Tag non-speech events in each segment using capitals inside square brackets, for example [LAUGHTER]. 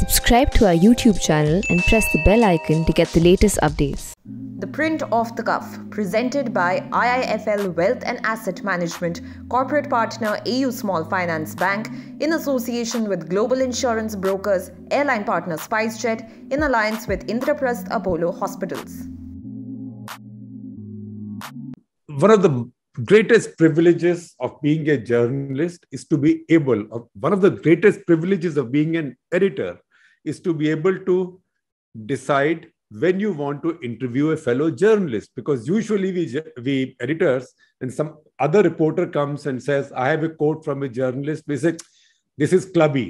Subscribe to our YouTube channel and press the bell icon to get the latest updates. The Print Off the Cuff, presented by IIFL Wealth and Asset Management, corporate partner AU Small Finance Bank, in association with global insurance brokers, airline partner SpiceJet, in alliance with Indraprasth Apollo Hospitals. One of the greatest privileges of being a journalist is to be able, one of the greatest privileges of being an editor is to be able to decide when you want to interview a fellow journalist because usually we, we editors and some other reporter comes and says i have a quote from a journalist we say this is clubby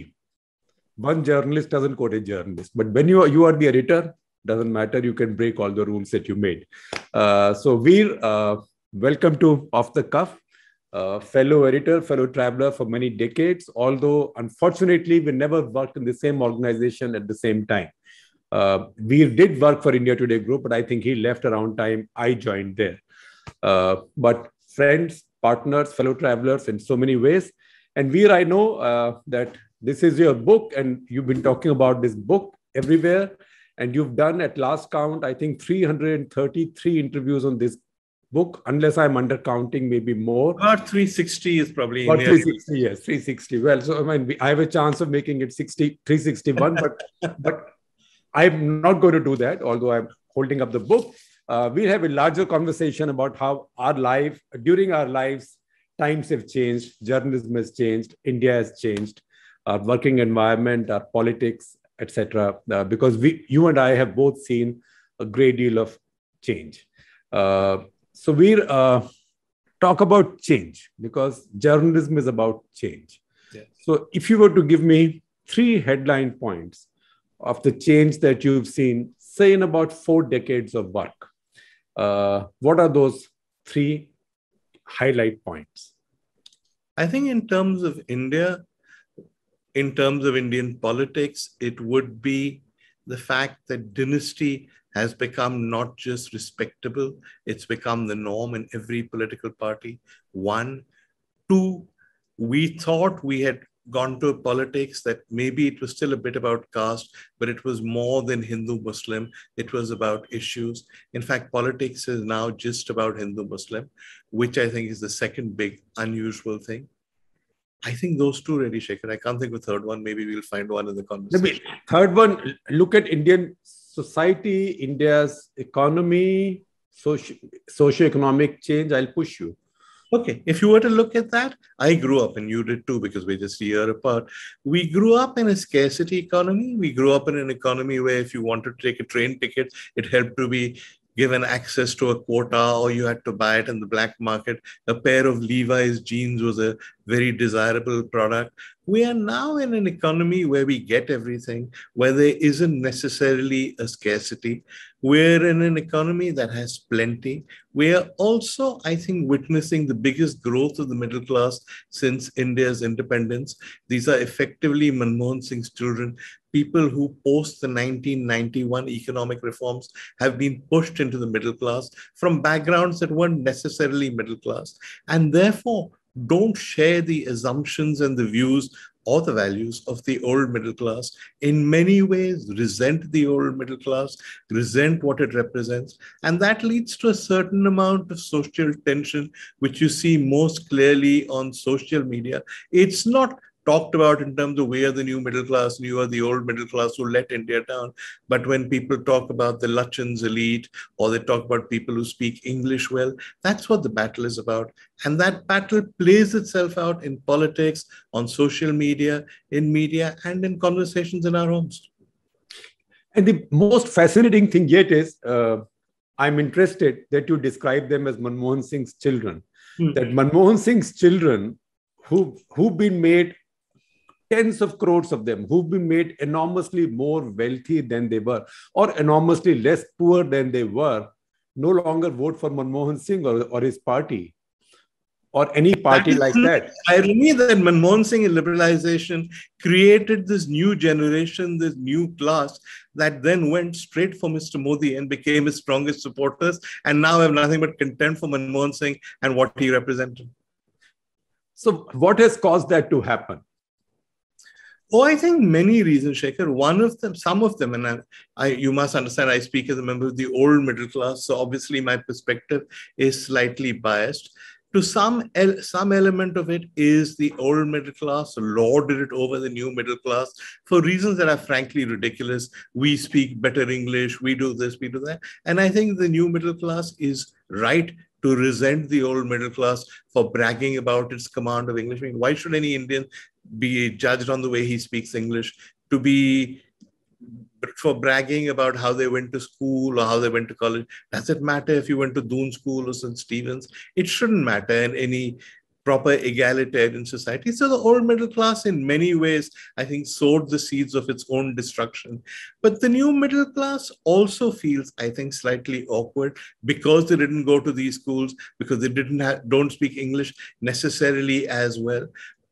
one journalist doesn't quote a journalist but when you are you are the editor doesn't matter you can break all the rules that you made uh, so we're uh, welcome to off the cuff uh, fellow editor, fellow traveler for many decades, although unfortunately we never worked in the same organization at the same time. Uh, we did work for India Today Group, but I think he left around time I joined there. Uh, but friends, partners, fellow travelers in so many ways. And Veer, I know uh, that this is your book, and you've been talking about this book everywhere. And you've done, at last count, I think 333 interviews on this book, unless I'm undercounting, maybe more. About 360 is probably. About 360, yes, 360. Well, so I mean, I have a chance of making it 60, 361, but [LAUGHS] but I'm not going to do that. Although I'm holding up the book, uh, we'll have a larger conversation about how our life during our lives times have changed, journalism has changed, India has changed, our uh, working environment, our politics, etc. Uh, because we, you and I, have both seen a great deal of change. Uh, so we uh, talk about change because journalism is about change. Yes. So if you were to give me three headline points of the change that you've seen, say in about four decades of work, uh, what are those three highlight points? I think in terms of India, in terms of Indian politics, it would be the fact that dynasty has become not just respectable, it's become the norm in every political party. One, two, we thought we had gone to politics that maybe it was still a bit about caste, but it was more than Hindu Muslim. It was about issues. In fact, politics is now just about Hindu Muslim, which I think is the second big unusual thing. I think those two really, Shekhar. I can't think of a third one. Maybe we'll find one in the conversation. third one, look at Indian society, India's economy, socio economic change, I'll push you. Okay, if you were to look at that, I grew up, and you did too, because we're just a year apart. We grew up in a scarcity economy. We grew up in an economy where if you wanted to take a train ticket, it helped to be given access to a quota or you had to buy it in the black market. A pair of Levi's jeans was a very desirable product. We are now in an economy where we get everything, where there isn't necessarily a scarcity. We're in an economy that has plenty. We are also, I think, witnessing the biggest growth of the middle class since India's independence. These are effectively Manmohan Singh's children. People who post the 1991 economic reforms have been pushed into the middle class from backgrounds that weren't necessarily middle class. And therefore, don't share the assumptions and the views or the values of the old middle class. In many ways, resent the old middle class, resent what it represents. And that leads to a certain amount of social tension, which you see most clearly on social media. It's not talked about in terms of we are the new middle class, you are the old middle class who let India down. But when people talk about the Lachans elite or they talk about people who speak English well, that's what the battle is about. And that battle plays itself out in politics, on social media, in media, and in conversations in our homes. And the most fascinating thing yet is uh, I'm interested that you describe them as Manmohan Singh's children. Mm-hmm. That Manmohan Singh's children, who, who've been made tens of crores of them who've been made enormously more wealthy than they were or enormously less poor than they were no longer vote for Manmohan Singh or, or his party or any party like that. Irony that Manmohan Singh and liberalization created this new generation, this new class that then went straight for Mr. Modi and became his strongest supporters and now have nothing but contempt for Manmohan Singh and what he represented. So, what has caused that to happen? Oh, I think many reasons, Shaker. One of them, some of them, and I, I, you must understand, I speak as a member of the old middle class, so obviously my perspective is slightly biased. To some, some element of it is the old middle class lorded it over the new middle class for reasons that are frankly ridiculous. We speak better English, we do this, we do that, and I think the new middle class is right to resent the old middle class for bragging about its command of English. I mean, why should any Indian be judged on the way he speaks English? To be for bragging about how they went to school or how they went to college. Does it matter if you went to Doon School or St. Stephen's? It shouldn't matter in any proper egalitarian society. So the old middle class, in many ways, I think, sowed the seeds of its own destruction. But the new middle class also feels, I think, slightly awkward because they didn't go to these schools, because they didn't have, don't speak English necessarily as well.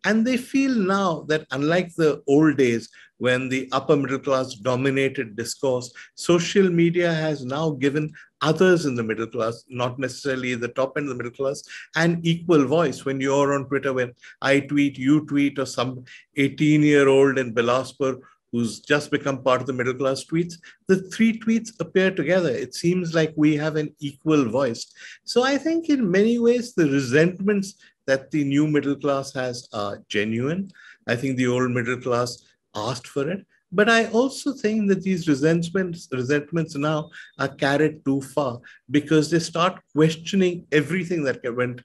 And they feel now that, unlike the old days when the upper middle class dominated discourse, social media has now given others in the middle class, not necessarily the top end of the middle class, an equal voice. When you're on Twitter, when I tweet, you tweet, or some 18 year old in Bilaspur who's just become part of the middle class tweets, the three tweets appear together. It seems like we have an equal voice. So I think in many ways, the resentments that the new middle class has are uh, genuine. I think the old middle class asked for it. But I also think that these resentments, resentments now are carried too far because they start questioning everything that went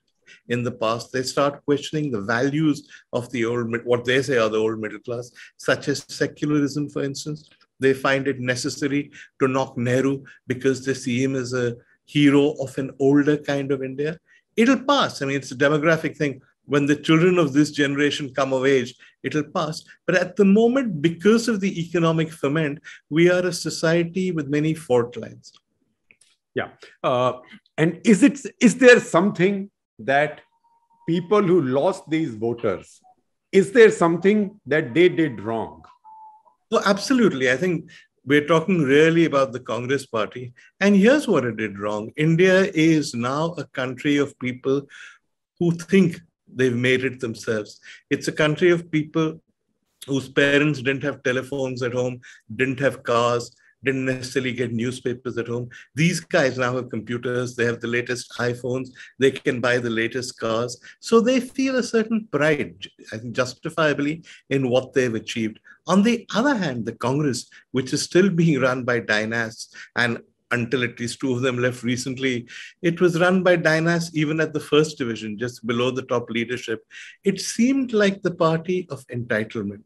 in the past. They start questioning the values of the old, what they say are the old middle class, such as secularism, for instance. They find it necessary to knock Nehru because they see him as a hero of an older kind of India it'll pass. I mean, it's a demographic thing. When the children of this generation come of age, it'll pass. But at the moment, because of the economic ferment, we are a society with many fault lines. Yeah. Uh, and is it is there something that people who lost these voters, is there something that they did wrong? No, oh, absolutely. I think we're talking really about the Congress Party. And here's what it did wrong India is now a country of people who think they've made it themselves. It's a country of people whose parents didn't have telephones at home, didn't have cars, didn't necessarily get newspapers at home. These guys now have computers, they have the latest iPhones, they can buy the latest cars. So they feel a certain pride, I think justifiably, in what they've achieved. On the other hand, the Congress, which is still being run by dynasts and until at least two of them left recently. It was run by dynasts even at the first division, just below the top leadership. It seemed like the party of entitlement.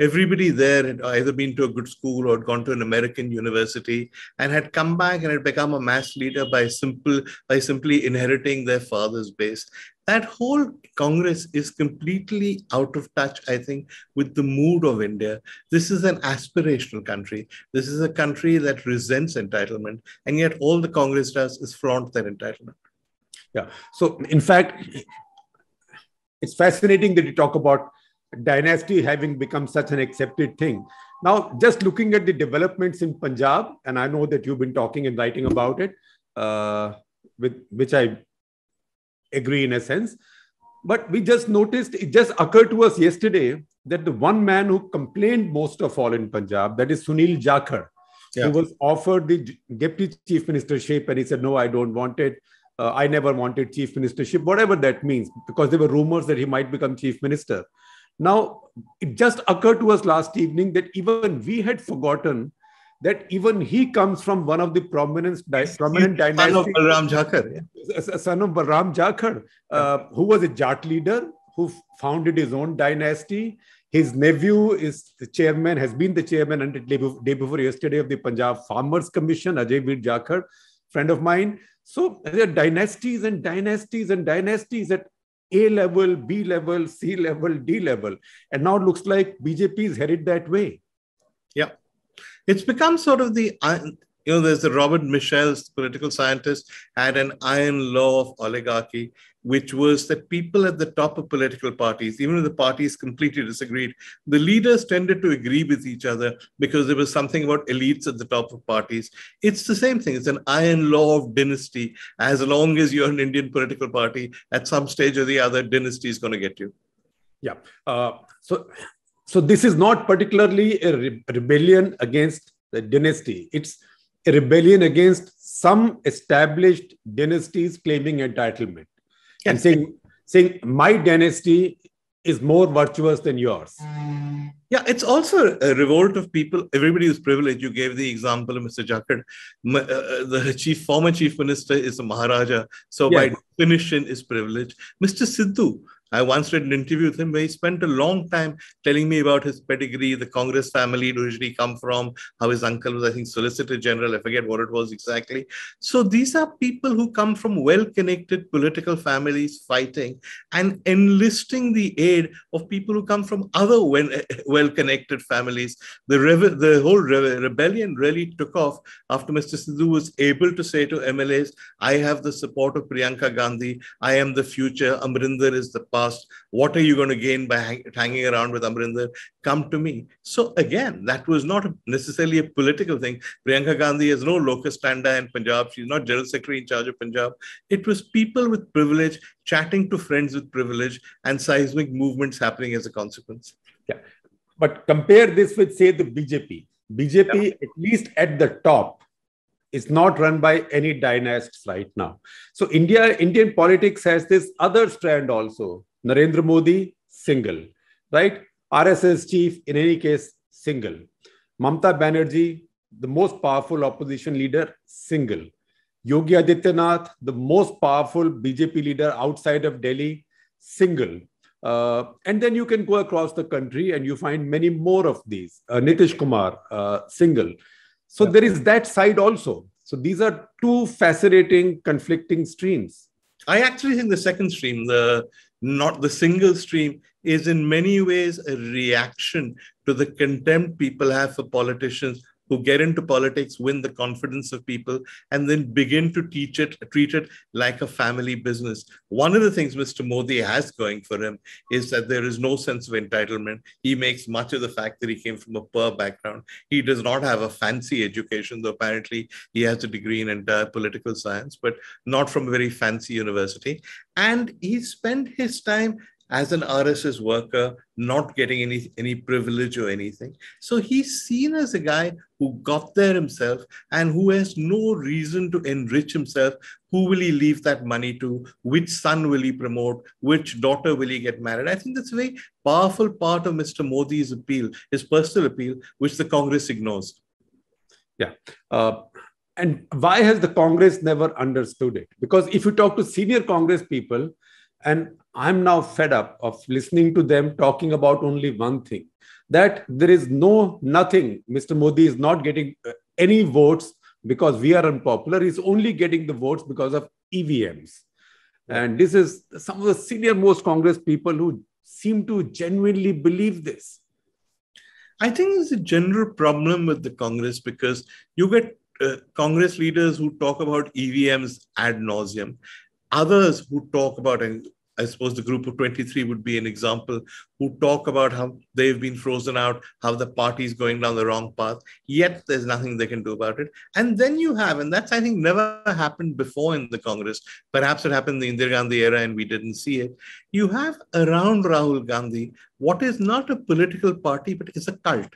Everybody there had either been to a good school or gone to an American university and had come back and had become a mass leader by simple by simply inheriting their father's base. That whole Congress is completely out of touch, I think, with the mood of India. This is an aspirational country. This is a country that resents entitlement, and yet all the Congress does is flaunt their entitlement. Yeah. So, in fact, it's fascinating that you talk about dynasty having become such an accepted thing. Now, just looking at the developments in Punjab, and I know that you've been talking and writing about it, uh, with which I agree in a sense. But we just noticed, it just occurred to us yesterday that the one man who complained most of all in Punjab, that is Sunil Jakhar, yeah. who was offered the deputy chief ministership and he said, No, I don't want it. Uh, I never wanted chief ministership, whatever that means, because there were rumors that he might become chief minister. Now, it just occurred to us last evening that even we had forgotten that even he comes from one of the prominent yes, prominent dynasties. Son of Balram Jakhar. Yeah. Son of Balram Jakhar, uh, who was a Jat leader who founded his own dynasty. His nephew is the chairman, has been the chairman until day before yesterday of the Punjab Farmers Commission, Ajay Veer Jakhar, friend of mine. So there are dynasties and dynasties and dynasties that a level, B level, C level, D level. And now it looks like BJP is headed that way. Yeah. It's become sort of the, uh, you know, there's the Robert Michel's political scientist had an iron law of oligarchy which was that people at the top of political parties, even if the parties completely disagreed, the leaders tended to agree with each other because there was something about elites at the top of parties. It's the same thing. It's an iron law of dynasty. As long as you're an Indian political party, at some stage or the other, dynasty is going to get you. Yeah. Uh, so, so this is not particularly a re- rebellion against the dynasty. It's a rebellion against some established dynasties claiming entitlement and saying, saying, my dynasty is more virtuous than yours. Yeah, it's also a revolt of people. Everybody is privileged. You gave the example of Mr. Jakhar. Uh, uh, the chief, former chief minister is a Maharaja. So yes. by definition is privileged. Mr. Siddhu. I once read an interview with him where he spent a long time telling me about his pedigree, the Congress family originally he come from, how his uncle was, I think, Solicitor General. I forget what it was exactly. So these are people who come from well-connected political families fighting and enlisting the aid of people who come from other [LAUGHS] well-connected families. The, rebe- the whole re- rebellion really took off after Mr. Sidhu was able to say to MLAs, I have the support of Priyanka Gandhi. I am the future. Amrinder is the past past? What are you going to gain by hang- hanging around with Amrinder? Come to me. So again, that was not necessarily a political thing. Priyanka Gandhi has no locus standa in Punjab. She's not general secretary in charge of Punjab. It was people with privilege chatting to friends with privilege and seismic movements happening as a consequence. Yeah. But compare this with, say, the BJP. BJP, yeah. at least at the top, is not run by any dynasts right now. So India, Indian politics has this other strand also, Narendra Modi, single, right? RSS chief, in any case, single. Mamta Banerjee, the most powerful opposition leader, single. Yogi Adityanath, the most powerful BJP leader outside of Delhi, single. Uh, and then you can go across the country and you find many more of these. Uh, Nitish Kumar, uh, single. So yeah. there is that side also. So these are two fascinating, conflicting streams. I actually think the second stream, the not the single stream is in many ways a reaction to the contempt people have for politicians who get into politics win the confidence of people and then begin to teach it treat it like a family business one of the things mr modi has going for him is that there is no sense of entitlement he makes much of the fact that he came from a poor background he does not have a fancy education though apparently he has a degree in political science but not from a very fancy university and he spent his time as an RSS worker, not getting any, any privilege or anything. So he's seen as a guy who got there himself and who has no reason to enrich himself. Who will he leave that money to? Which son will he promote? Which daughter will he get married? I think that's a very powerful part of Mr. Modi's appeal, his personal appeal, which the Congress ignores. Yeah. Uh, and why has the Congress never understood it? Because if you talk to senior Congress people, and I'm now fed up of listening to them talking about only one thing that there is no nothing. Mr. Modi is not getting uh, any votes because we are unpopular. He's only getting the votes because of EVMs. And this is some of the senior most Congress people who seem to genuinely believe this. I think it's a general problem with the Congress because you get uh, Congress leaders who talk about EVMs ad nauseum, others who talk about I suppose the group of 23 would be an example who talk about how they've been frozen out, how the party's going down the wrong path, yet there's nothing they can do about it. And then you have, and that's, I think, never happened before in the Congress. Perhaps it happened in the Indira Gandhi era and we didn't see it. You have around Rahul Gandhi what is not a political party, but is a cult.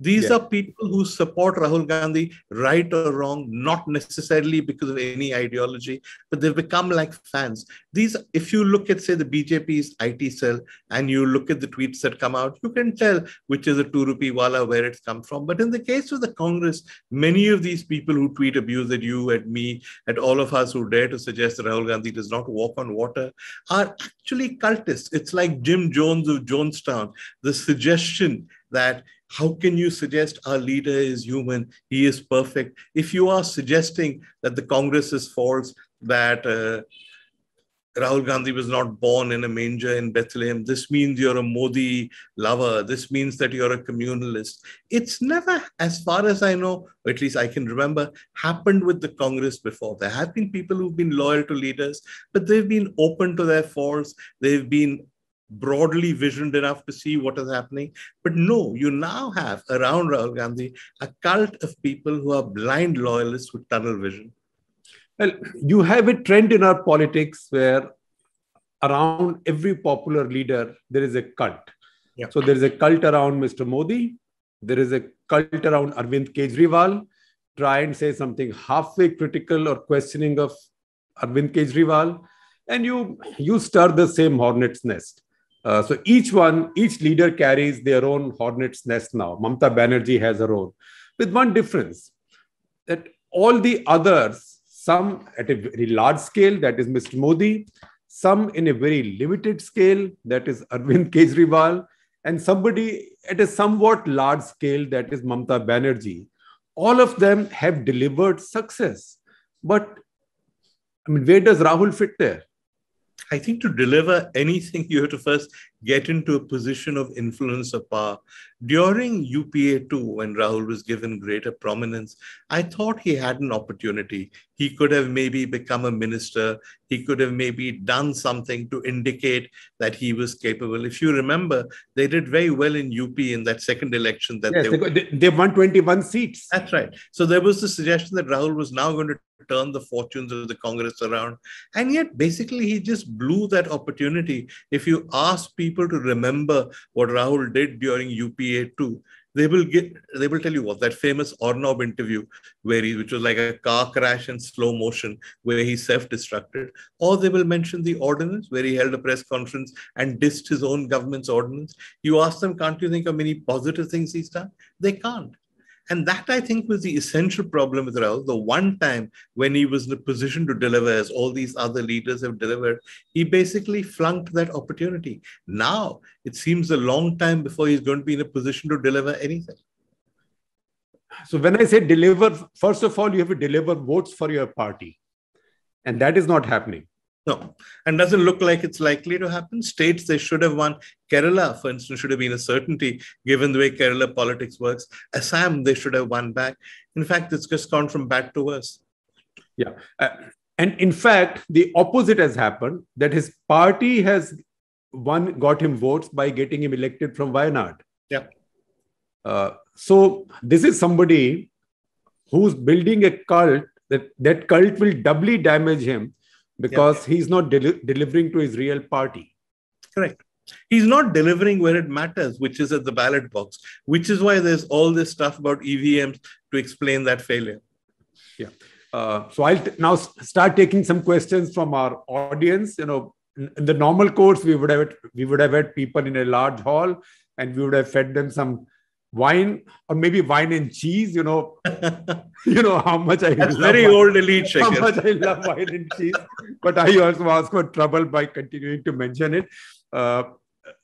These yeah. are people who support Rahul Gandhi, right or wrong, not necessarily because of any ideology, but they've become like fans. These, if you look at, say, the BJP's IT cell and you look at the tweets that come out, you can tell which is a two rupee wala, where it's come from. But in the case of the Congress, many of these people who tweet abuse at you, at me, at all of us who dare to suggest that Rahul Gandhi does not walk on water are actually cultists. It's like Jim Jones of Jonestown. The suggestion that how can you suggest our leader is human, he is perfect? If you are suggesting that the Congress is false, that uh, Rahul Gandhi was not born in a manger in Bethlehem. This means you're a Modi lover. This means that you're a communalist. It's never, as far as I know, or at least I can remember, happened with the Congress before. There have been people who've been loyal to leaders, but they've been open to their faults. They've been broadly visioned enough to see what is happening. But no, you now have around Rahul Gandhi a cult of people who are blind loyalists with tunnel vision. Well, you have a trend in our politics where around every popular leader there is a cult. Yeah. So there is a cult around Mr. Modi. There is a cult around Arvind Kejriwal. Try and say something halfway critical or questioning of Arvind Kejriwal, and you you stir the same hornet's nest. Uh, so each one, each leader carries their own hornet's nest now. Mamta Banerjee has her own, with one difference that all the others, some at a very large scale, that is Mr. Modi, some in a very limited scale, that is Arvind [LAUGHS] Kejriwal, and somebody at a somewhat large scale, that is Mamta Banerjee. All of them have delivered success. But I mean, where does Rahul fit there? I think to deliver anything, [LAUGHS] you have to first get into a position of influence or power. During UPA 2, when Rahul was given greater prominence, I thought he had an opportunity. He could have maybe become a minister. He could have maybe done something to indicate that he was capable. If you remember, they did very well in UP in that second election. That yes, they, they, they won 21 seats. That's right. So there was the suggestion that Rahul was now going to turn the fortunes of the Congress around. And yet, basically, he just blew that opportunity. If you ask people, people to remember what Rahul did during UPA 2, they will get they will tell you what that famous Ornob interview where he which was like a car crash in slow motion where he self-destructed or they will mention the ordinance where he held a press conference and dissed his own government's ordinance you ask them can't you think of many positive things he's done they can't and that, I think, was the essential problem with Raul. The one time when he was in a position to deliver, as all these other leaders have delivered, he basically flunked that opportunity. Now it seems a long time before he's going to be in a position to deliver anything. So, when I say deliver, first of all, you have to deliver votes for your party. And that is not happening. No, and doesn't look like it's likely to happen. States they should have won. Kerala, for instance, should have been a certainty given the way Kerala politics works. Assam, they should have won back. In fact, it's just gone from bad to worse. Yeah. Uh, and in fact, the opposite has happened that his party has won, got him votes by getting him elected from Wayanad. Yeah. Uh, so this is somebody who's building a cult that that cult will doubly damage him because yeah. he's not delivering to his real party. Correct. He's not delivering where it matters, which is at the ballot box, which is why there's all this stuff about EVMs to explain that failure. Yeah. Uh, so I'll t- now start taking some questions from our audience. You know, in, in the normal course, we would have we would have had people in a large hall, and we would have fed them some wine or maybe wine and cheese you know [LAUGHS] you know how much i That's love very wine. old elite how much i love wine and cheese but i also ask for trouble by continuing to mention it uh,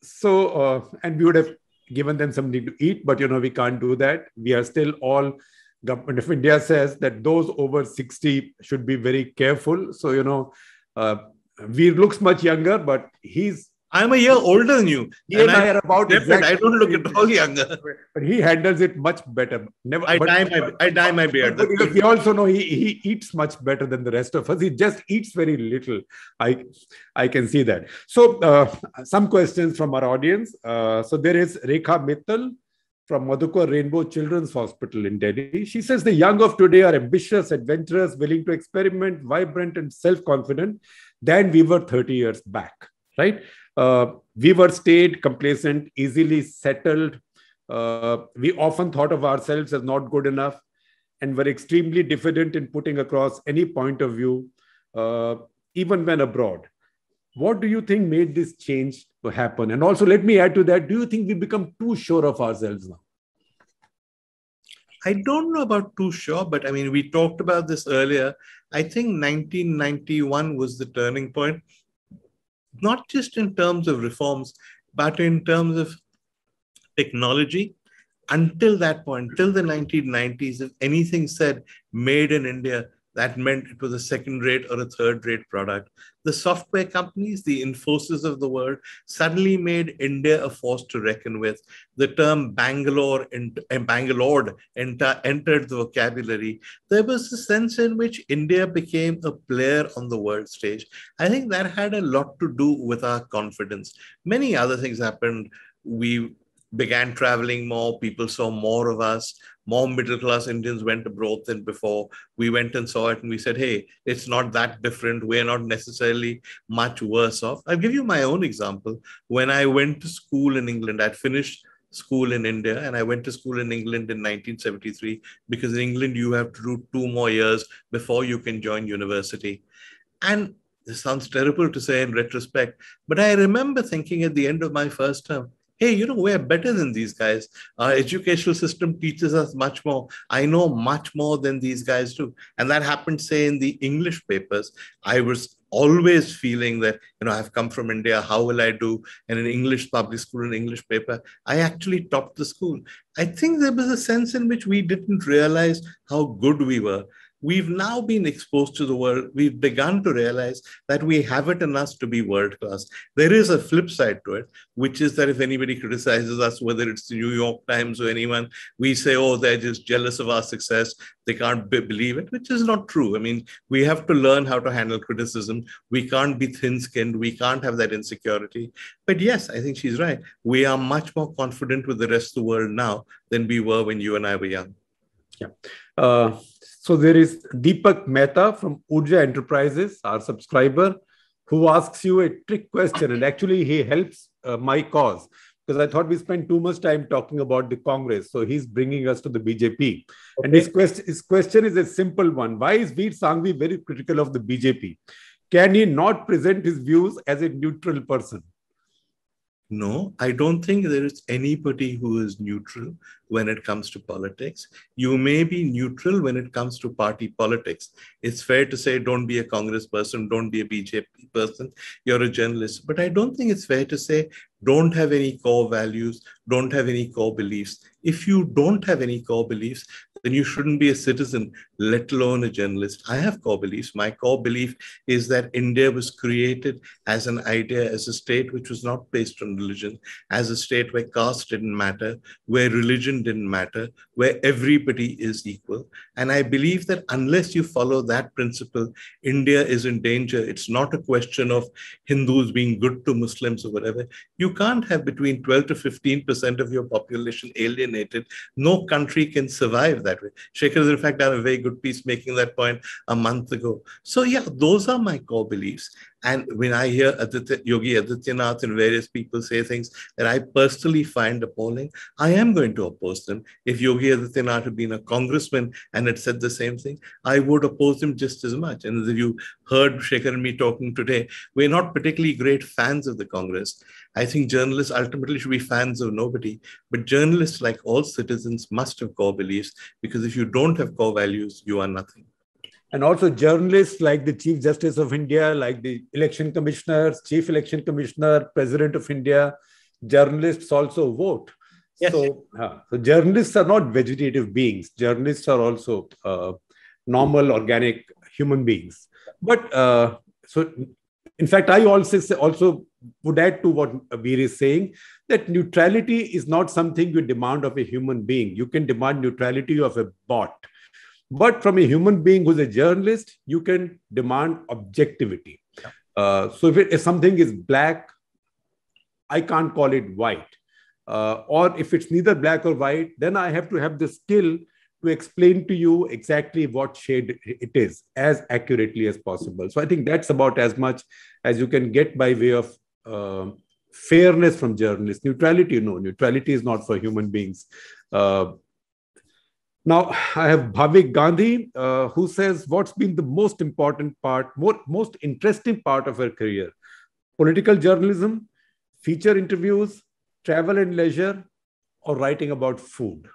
so uh, and we would have given them something to eat but you know we can't do that we are still all government of india says that those over 60 should be very careful so you know uh, Veer looks much younger, but he's I'm a year older than you. He and, and I, I are about exactly I don't look at all younger. But he handles it much better. Never. I dye my I dye my beard. But, we also know he he eats much better than the rest of us. He just eats very little. I I can see that. So uh, some questions from our audience. Uh, so there is Rekha Mittal from Madhukar Rainbow Children's Hospital in Delhi. She says the young of today are ambitious, adventurous, willing to experiment, vibrant, and self-confident than we were 30 years back. Right uh, we were stayed complacent, easily settled. Uh, we often thought of ourselves as not good enough and were extremely diffident in putting across any point of view, uh, even when abroad. What do you think made this change to happen? And also, let me add to that do you think we become too sure of ourselves now? I don't know about too sure, but I mean, we talked about this earlier. I think 1991 was the turning point not just in terms of reforms, but in terms of technology. Until that point, till the 1990s, if anything said made in India, that meant it was a second rate or a third rate product. The software companies, the enforcers of the world, suddenly made India a force to reckon with. The term Bangalore and, eh, Bangalore enter, entered the vocabulary. There was a sense in which India became a player on the world stage. I think that had a lot to do with our confidence. Many other things happened. We began traveling more. People saw more of us. More middle class Indians went abroad than before. We went and saw it and we said, hey, it's not that different. We're not necessarily much worse off. I'll give you my own example. When I went to school in England, I'd finished school in India and I went to school in England in 1973 because in England you have to do two more years before you can join university. And this sounds terrible to say in retrospect, but I remember thinking at the end of my first term, hey, you know, we're better than these guys. Our educational system teaches us much more. I know much more than these guys do. And that happened, say, in the English papers. I was always feeling that you know i've come from india how will i do in an english public school in english paper i actually topped the school i think there was a sense in which we didn't realize how good we were we've now been exposed to the world. We've begun to realize that we have it in us to be world class. There is a flip side to it, which is that if anybody criticizes us, whether it's the New York Times or anyone, we say, oh, they're just jealous of our success. They can't be- believe it, which is not true. I mean, we have to learn how to handle criticism. We can't be thin skinned. We can't have that insecurity. But yes, I think she's right. We are much more confident with the rest of the world now than we were when you and I were young. Yeah. Uh, so there is Deepak Mehta from Urja Enterprises, our subscriber, who asks you a trick question. And actually, he helps uh, my cause because I thought we spent too much time talking about the Congress. So he's bringing us to the BJP. Okay. And his, quest- his question is a simple one Why is Veer Sangvi very critical of the BJP? Can he not present his views as a neutral person? No, I don't think there is anybody who is neutral when it comes to politics. You may be neutral when it comes to party politics. It's fair to say, don't be a Congress person, don't be a BJP person, you're a journalist. But I don't think it's fair to say, don't have any core values, don't have any core beliefs. If you don't have any core beliefs, then you shouldn't be a citizen, let alone a journalist. I have core beliefs. My core belief is that India was created as an idea, as a state which was not based on religion, as a state where caste didn't matter, where religion didn't matter, where everybody is equal. And I believe that unless you follow that principle, India is in danger. It's not a question of Hindus being good to Muslims or whatever. You can't have between 12 to 15% of your population alienated. No country can survive that way. Sheikh has, in fact, done a very good piece making that point a month ago. So, yeah, those are my core beliefs. And when I hear Aditya, Yogi Adityanath and various people say things that I personally find appalling, I am going to oppose them. If Yogi Adityanath had been a congressman and had said the same thing, I would oppose him just as much. And as you heard Shekhar and me talking today, we're not particularly great fans of the Congress. I think journalists ultimately should be fans of nobody, but journalists, like all citizens, must have core beliefs because if you don't have core values, you are nothing and also journalists like the Chief Justice of India, like the election commissioners, Chief Election Commissioner, President of India, journalists also vote. Yes. So, uh, so journalists are not vegetative beings. Journalists are also uh, normal, organic human beings. But uh, so, in fact, I also say, also would add to what Veer is saying that neutrality is not something you demand of a human being. You can demand neutrality of a bot but from a human being who's a journalist, you can demand objectivity. Yeah. Uh, so if, it, if something is black, I can't call it white. Uh, or if it's neither black or white, then I have to have the skill to explain to you exactly what shade it is as accurately as possible. So I think that's about as much as you can get by way of uh, fairness from journalists. Neutrality, no, neutrality is not for human beings. Uh, now, I have Bhavik Gandhi, uh, who says, What's been the most important part, more, most interesting part of her career? Political journalism, feature interviews, travel and leisure, or writing about food?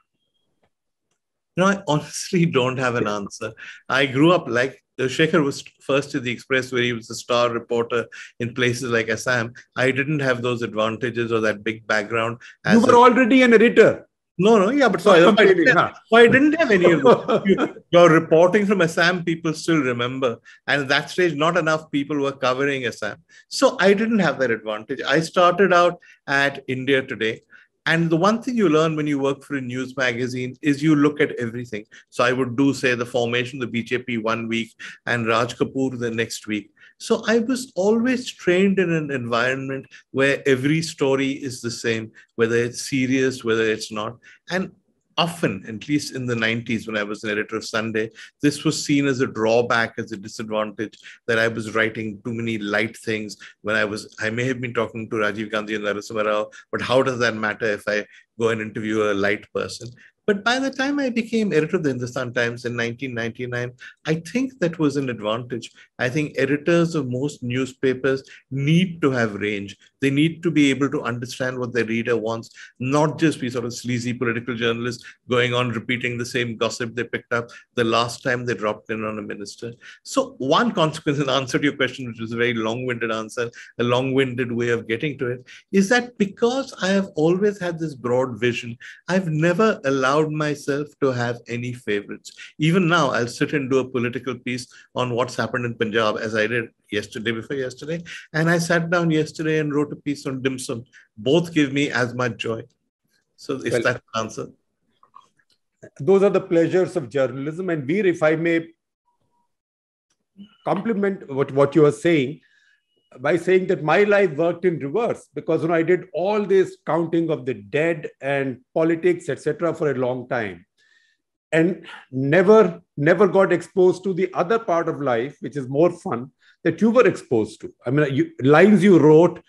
You know, I honestly don't have an answer. I grew up like Shekhar was first in the Express, where he was a star reporter in places like Assam. I didn't have those advantages or that big background. you were a, already an editor. No, no, yeah, but so, I, didn't have, so I didn't have any of those. You're reporting from Assam, people still remember. And at that stage, not enough people were covering Assam. So I didn't have that advantage. I started out at India Today. And the one thing you learn when you work for a news magazine is you look at everything. So I would do, say, the formation, the BJP one week, and Raj Kapoor the next week. So I was always trained in an environment where every story is the same, whether it's serious, whether it's not. And often, at least in the 90s when I was an editor of Sunday, this was seen as a drawback, as a disadvantage that I was writing too many light things when I was, I may have been talking to Rajiv Gandhi and Narasimha Rao, but how does that matter if I go and interview a light person? But by the time I became editor of the Hindustan Times in 1999, I think that was an advantage. I think editors of most newspapers need to have range. They need to be able to understand what their reader wants, not just be sort of sleazy political journalists going on repeating the same gossip they picked up the last time they dropped in on a minister. So, one consequence in answer to your question, which was a very long winded answer, a long winded way of getting to it, is that because I have always had this broad vision, I've never allowed allowed myself to have any favorites. Even now, I'll sit and do a political piece on what's happened in Punjab, as I did yesterday, before yesterday. And I sat down yesterday and wrote a piece on Dimson. Both give me as much joy. So, is well, that the answer? Those are the pleasures of journalism. And, Veer, if I may compliment what, what you are saying, by saying that my life worked in reverse because you know, I did all this counting of the dead and politics, etc., for a long time, and never never got exposed to the other part of life, which is more fun that you were exposed to. I mean, you, lines you wrote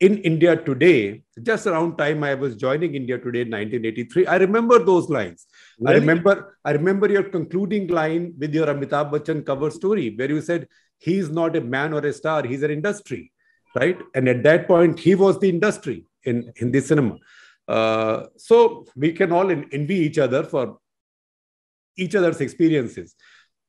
in India Today, just around time I was joining India Today in 1983. I remember those lines. Really? I remember I remember your concluding line with your Amitabh Bachchan cover story where you said he's not a man or a star he's an industry right and at that point he was the industry in hindi cinema uh, so we can all envy each other for each other's experiences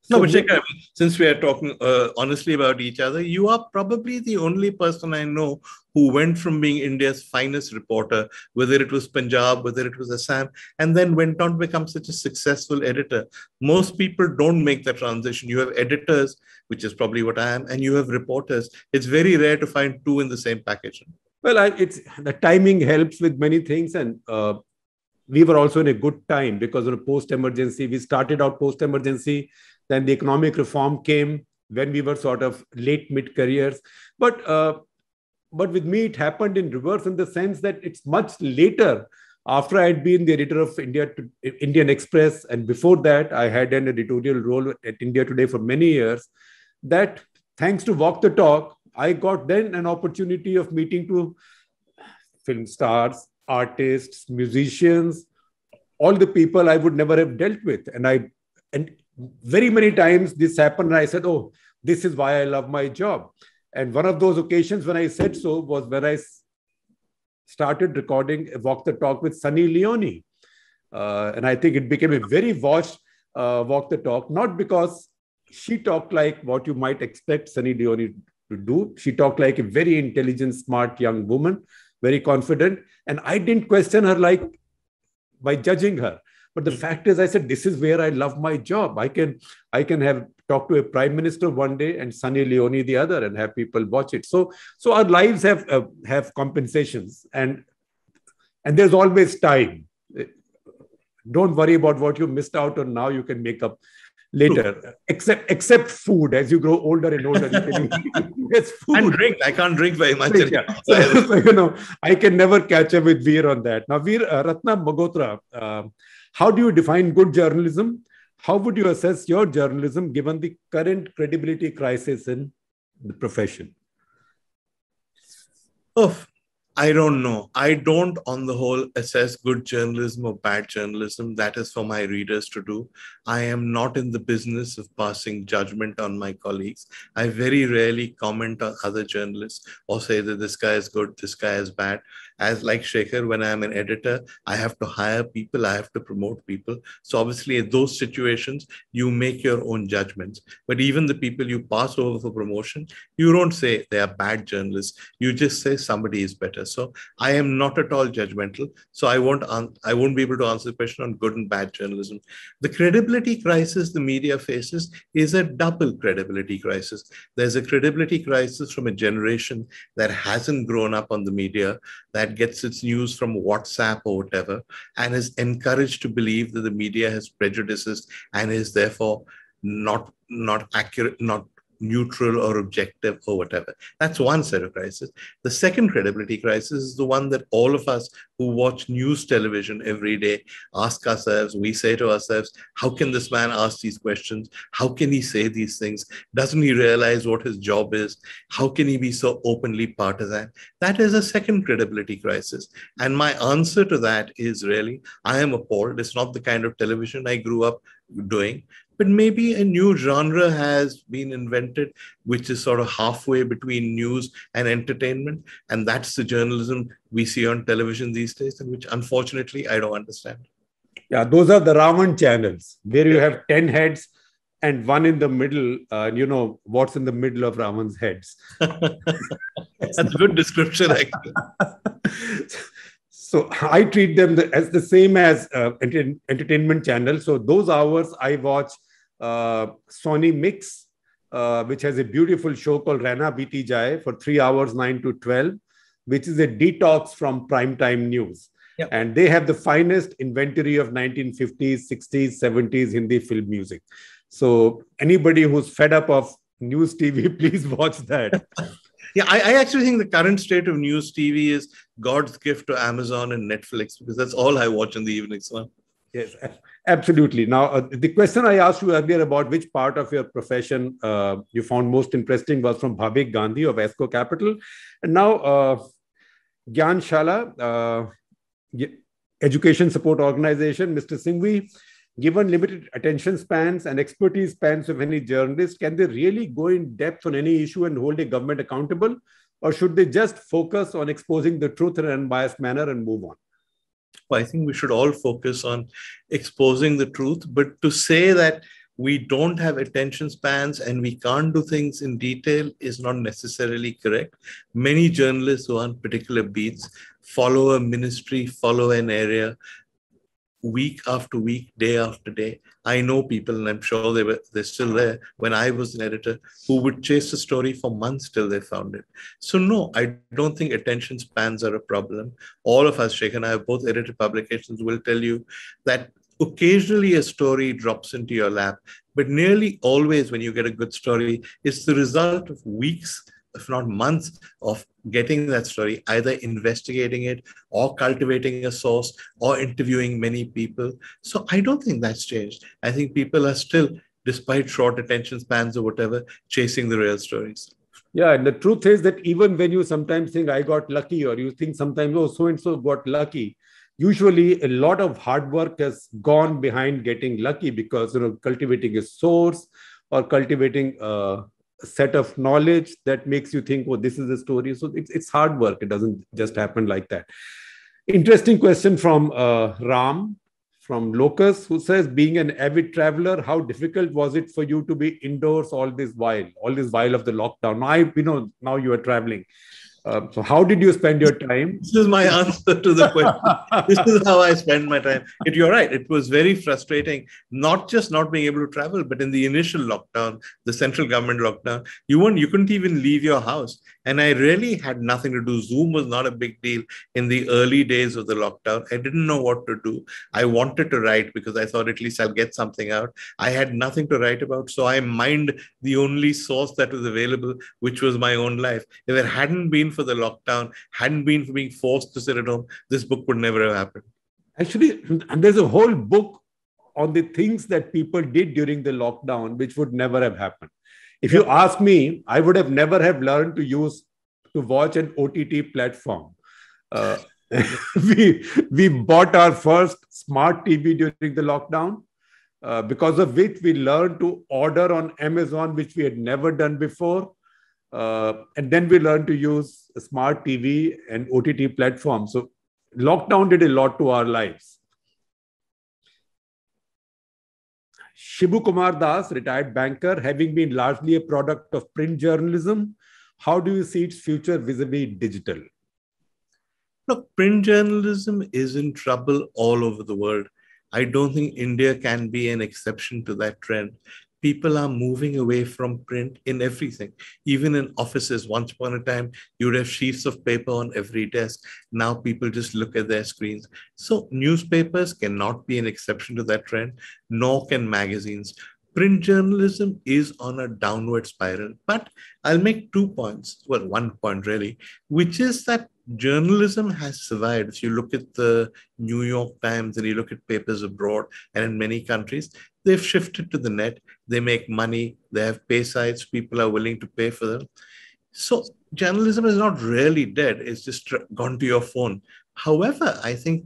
no, so but since we are talking uh, honestly about each other, you are probably the only person I know who went from being India's finest reporter, whether it was Punjab, whether it was Assam, and then went on to become such a successful editor. Most people don't make the transition. You have editors, which is probably what I am, and you have reporters. It's very rare to find two in the same package. Well, I, it's the timing helps with many things, and uh, we were also in a good time because of post-emergency. We started out post-emergency then the economic reform came when we were sort of late mid careers. But uh, but with me, it happened in reverse in the sense that it's much later. After I had been the editor of India Indian Express, and before that, I had an editorial role at India Today for many years. That thanks to Walk the Talk, I got then an opportunity of meeting to film stars, artists, musicians, all the people I would never have dealt with. And I and very many times this happened. And I said, oh, this is why I love my job. And one of those occasions when I said so was when I started recording Walk the Talk with Sunny Leone. Uh, and I think it became a very watched uh, Walk the Talk, not because she talked like what you might expect Sunny Leone to do. She talked like a very intelligent, smart young woman, very confident. And I didn't question her like by judging her. But the hmm. fact is, I said, this is where I love my job. I can, I can have talk to a prime minister one day and Sunny Leone the other, and have people watch it. So, so our lives have uh, have compensations, and and there's always time. Don't worry about what you missed out on now. You can make up later, True. except except food. As you grow older and older, you can yes, [LAUGHS] food. And drink. I can't drink very much. Yeah. so, [LAUGHS] so, you know, I can never catch up with Veer on that. Now, Veer uh, Ratna Magotra. Uh, how do you define good journalism? How would you assess your journalism given the current credibility crisis in the profession? Oh, I don't know. I don't, on the whole, assess good journalism or bad journalism. That is for my readers to do. I am not in the business of passing judgment on my colleagues. I very rarely comment on other journalists or say that this guy is good, this guy is bad as like Shaker, when I'm an editor, I have to hire people, I have to promote people. So obviously, in those situations, you make your own judgments. But even the people you pass over for promotion, you don't say they are bad journalists. You just say somebody is better. So I am not at all judgmental. So I won't I won't be able to answer the question on good and bad journalism. The credibility crisis the media faces is a double credibility crisis. There's a credibility crisis from a generation that hasn't grown up on the media that that gets its news from WhatsApp or whatever, and is encouraged to believe that the media has prejudices and is therefore not not accurate, not neutral or objective or whatever. That's one set of crisis. The second credibility crisis is the one that all of us who watch news television every day ask ourselves. We say to ourselves, how can this man ask these questions? How can he say these things? Doesn't he realize what his job is? How can he be so openly partisan? That is a second credibility crisis. And my answer to that is really, I am appalled. It's not the kind of television I grew up doing but maybe a new genre has been invented, which is sort of halfway between news and entertainment. And that's the journalism we see on television these days, and which unfortunately I don't understand. Yeah, those are the Raman channels where you have 10 heads and one in the middle. Uh, you know what's in the middle of Raman's heads. [LAUGHS] That's a good description, actually. [LAUGHS] so I treat them as the same as uh, entertainment channels. So those hours I watch uh, Sony Mix, uh, which has a beautiful show called Rana Biti Jai for three hours, nine to 12, which is a detox from primetime news. Yep. And they have the finest inventory of 1950s, 60s, 70s Hindi film music. So anybody who's fed up of news TV, [LAUGHS] please watch that. [LAUGHS] yeah, I, I, actually think the current state of news TV is God's gift to Amazon and Netflix because that's all I watch in the evenings now. Yes, Absolutely. Now, uh, the question I asked you earlier about which part of your profession uh, you found most interesting was from Bhavik Gandhi of ESCO Capital. And now, uh, Gyan Shala, uh, Education Support Organization, Mr. Singhvi, given limited attention spans and expertise spans of any journalist, can they really go in depth on any issue and hold a government accountable? Or should they just focus on exposing the truth in an unbiased manner and move on? I think we should all focus on exposing the truth. But to say that we don't have attention spans and we can't do things in detail is not necessarily correct. Many journalists who are on particular beats follow a ministry, follow an area week after week, day after day. I know people, and I'm sure they were they're still there when I was an editor, who would chase a story for months till they found it. So no, I don't think attention spans are a problem. All of us, Sheikh and I have both edited publications, will tell you that occasionally a story drops into your lap, but nearly always when you get a good story, it's the result of weeks, if not months, of getting that story, either investigating it or cultivating a source or interviewing many people. So I don't think that's changed. I think people are still, despite short attention spans or whatever, chasing the real stories. Yeah, and the truth is that even when you sometimes think I got lucky, or you think sometimes, oh, so and so got lucky, usually a lot of hard work has gone behind getting lucky because you know cultivating a source or cultivating uh, set of knowledge that makes you think, oh, this is the story. So it's, it's hard work. It doesn't just happen like that. Interesting question from uh, Ram from Locus, who says, being an avid traveler, how difficult was it for you to be indoors all this while, all this while of the lockdown? I, you know, now you are traveling. Um, so, how did you spend your time? This is my answer to the question. this is how I spend my time. It, you're right. It was very frustrating, not just not being able to travel, but in the initial lockdown, the central government lockdown, you weren't, you couldn't even leave your house. And I really had nothing to do. Zoom was not a big deal in the early days of the lockdown. I didn't know what to do. I wanted to write because I thought at least I'll get something out. I had nothing to write about. So I mined the only source that was available, which was my own life. If it hadn't been for the lockdown, hadn't been for being forced to sit at home, this book would never have happened. Actually, and there's a whole book on the things that people did during the lockdown, which would never have happened. If you ask me, I would have never have learned to use to watch an OTT platform. Uh, [LAUGHS] we we bought our first smart TV during the lockdown, uh, because of which we learned to order on Amazon, which we had never done before. Uh, and then we learned to use smart TV and OTT platform. So lockdown did a lot to our lives. Shibu Kumar Das, retired banker, having been largely a product of print journalism, how do you see its future vis-a-vis digital? Look, print journalism is in trouble all over the world. I don't think India can be an exception to that trend people are moving away from print in everything. Even in offices, once upon a time, you would have sheets of paper on every desk. Now people just look at their screens. So newspapers cannot be an exception to that trend, nor can magazines. Print journalism is on a downward spiral. But I'll make two points. Well, one point really, which is that journalism has survived. If you look at the New York Times and you look at papers abroad and in many countries, They've shifted to the net. They make money. They have pay sites. People are willing to pay for them. So journalism is not really dead. It's just gone to your phone. However, I think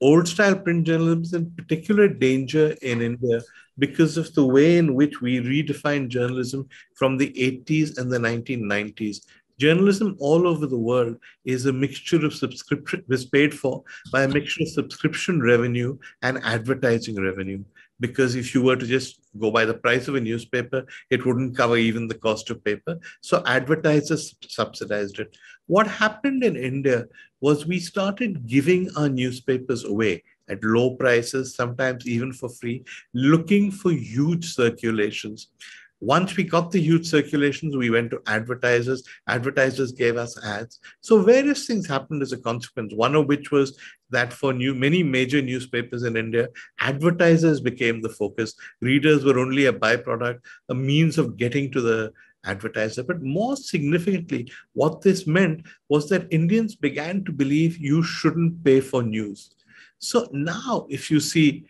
old style print journalism is in particular danger in India because of the way in which we redefine journalism from the 80s and the 1990s. Journalism all over the world is a mixture of subscription, is paid for by a mixture of subscription revenue and advertising revenue because if you were to just go by the price of a newspaper, it wouldn't cover even the cost of paper. So advertisers subsidized it. What happened in India was we started giving our newspapers away at low prices, sometimes even for free, looking for huge circulations. Once we got the huge circulations, we went to advertisers. Advertisers gave us ads. So various things happened as a consequence. One of which was that for new many major newspapers in India, advertisers became the focus. Readers were only a byproduct, a means of getting to the advertiser. But more significantly, what this meant was that Indians began to believe you shouldn't pay for news. So now, if you see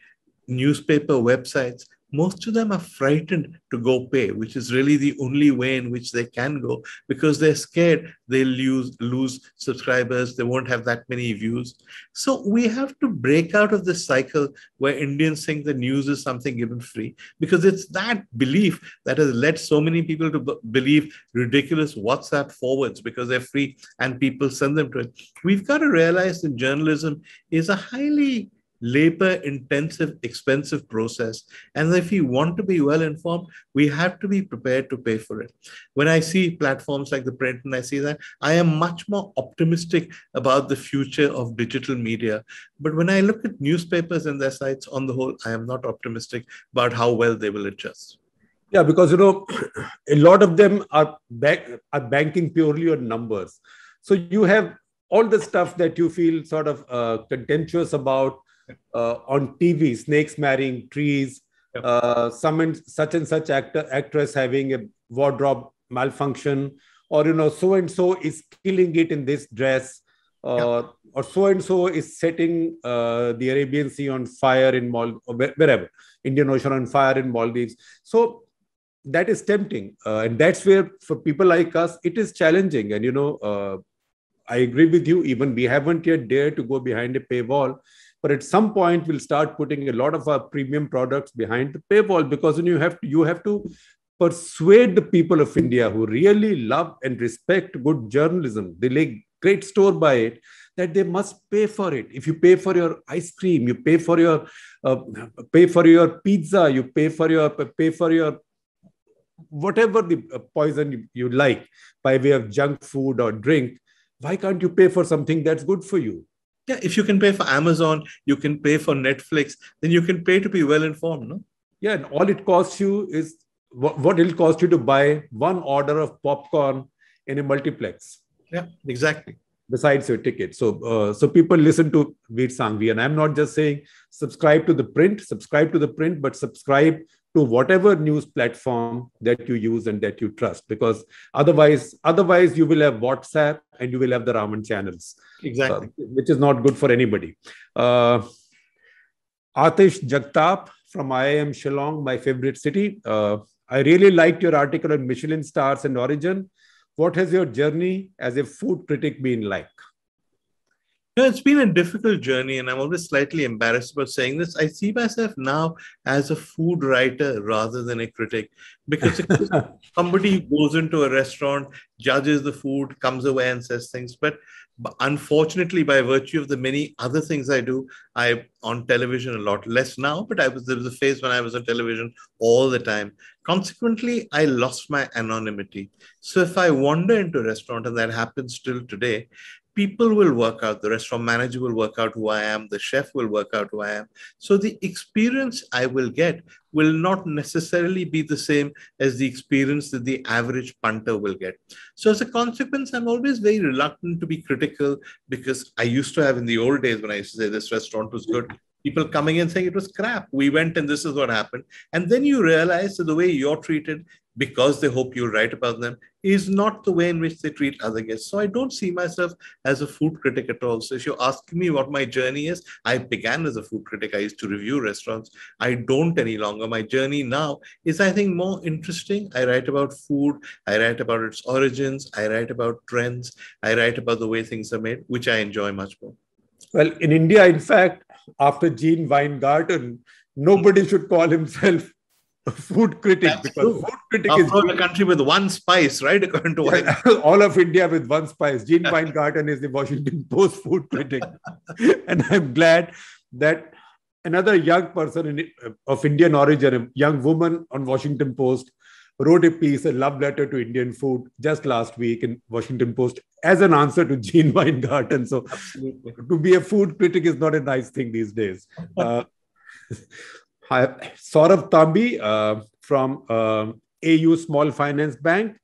newspaper websites, most of them are frightened to go pay, which is really the only way in which they can go because they're scared they'll lose, lose subscribers, they won't have that many views. So we have to break out of this cycle where Indians think the news is something given free because it's that belief that has led so many people to b- believe ridiculous WhatsApp forwards because they're free and people send them to it. We've got to realize that journalism is a highly labor intensive, expensive process. And if we want to be well informed, we have to be prepared to pay for it. When I see platforms like the print and I see that, I am much more optimistic about the future of digital media. But when I look at newspapers and their sites on the whole, I am not optimistic about how well they will adjust. Yeah, because you know, [CLEARS THROAT] a lot of them are back are banking purely on numbers. So you have all the stuff that you feel sort of uh, about uh, on TV, snakes marrying trees, yep. uh, some and, such and such actor actress having a wardrobe malfunction, or you know, so and so is killing it in this dress, uh, yep. or so and so is setting uh, the Arabian Sea on fire in Mal wherever Indian Ocean on fire in Maldives. So that is tempting, uh, and that's where for people like us it is challenging, and you know. Uh, I agree with you. Even we haven't yet dared to go behind a paywall but at some point we'll start putting a lot of our premium products behind the paywall because you have to, you have to persuade the people of India who really love and respect good journalism. They lay great store by it that they must pay for it. If you pay for your ice cream, you pay for your uh, pay for your pizza, you pay for your pay for your whatever the uh, poison you like by way of junk food or drink. Why can't you pay for something that's good for you? yeah if you can pay for amazon you can pay for netflix then you can pay to be well informed no yeah and all it costs you is what, what it'll cost you to buy one order of popcorn in a multiplex yeah exactly besides your ticket so uh, so people listen to veer sangvi and i'm not just saying subscribe to the print subscribe to the print but subscribe to whatever news platform that you use and that you trust because otherwise otherwise you will have whatsapp and you will have the raman channels exactly uh, which is not good for anybody uh, atish jagtap from iim shillong my favorite city uh, i really liked your article on michelin stars and origin what has your journey as a food critic been like you know, it's been a difficult journey, and I'm always slightly embarrassed about saying this. I see myself now as a food writer rather than a critic because [LAUGHS] somebody goes into a restaurant, judges the food, comes away and says things. But unfortunately, by virtue of the many other things I do, I on television a lot less now. But I was there was a phase when I was on television all the time. Consequently, I lost my anonymity. So if I wander into a restaurant, and that happens still today, people will work out, the restaurant manager will work out who I am, the chef will work out who I am. So the experience I will get will not necessarily be the same as the experience that the average punter will get. So as a consequence, I'm always very reluctant to be critical because I used to have in the old days when I used to say this restaurant was good, people coming in saying it was crap. We went and this is what happened. And then you realize that the way you're treated because they hope you'll write about them is not the way in which they treat other guests. So I don't see myself as a food critic at all. So if you are asking me what my journey is, I began as a food critic. I used to review restaurants. I don't any longer. My journey now is, I think, more interesting. I write about food. I write about its origins. I write about trends. I write about the way things are made, which I enjoy much more. Well, in India, in fact, after Gene Weingarten, nobody should call himself food critic That's because true. food critic is all a country with one spice, right? [LAUGHS] According to yeah, all of India with one spice. Gene [LAUGHS] Weingarten is the Washington Post food critic, [LAUGHS] and I'm glad that another young person in, uh, of Indian origin, a young woman on Washington Post, wrote a piece, a love letter to Indian food, just last week in Washington Post as an answer to Gene Weingarten. So, Absolutely. to be a food critic is not a nice thing these days. Uh, Hi, Saurav Tambi uh, from uh, um, AU Small Finance Bank,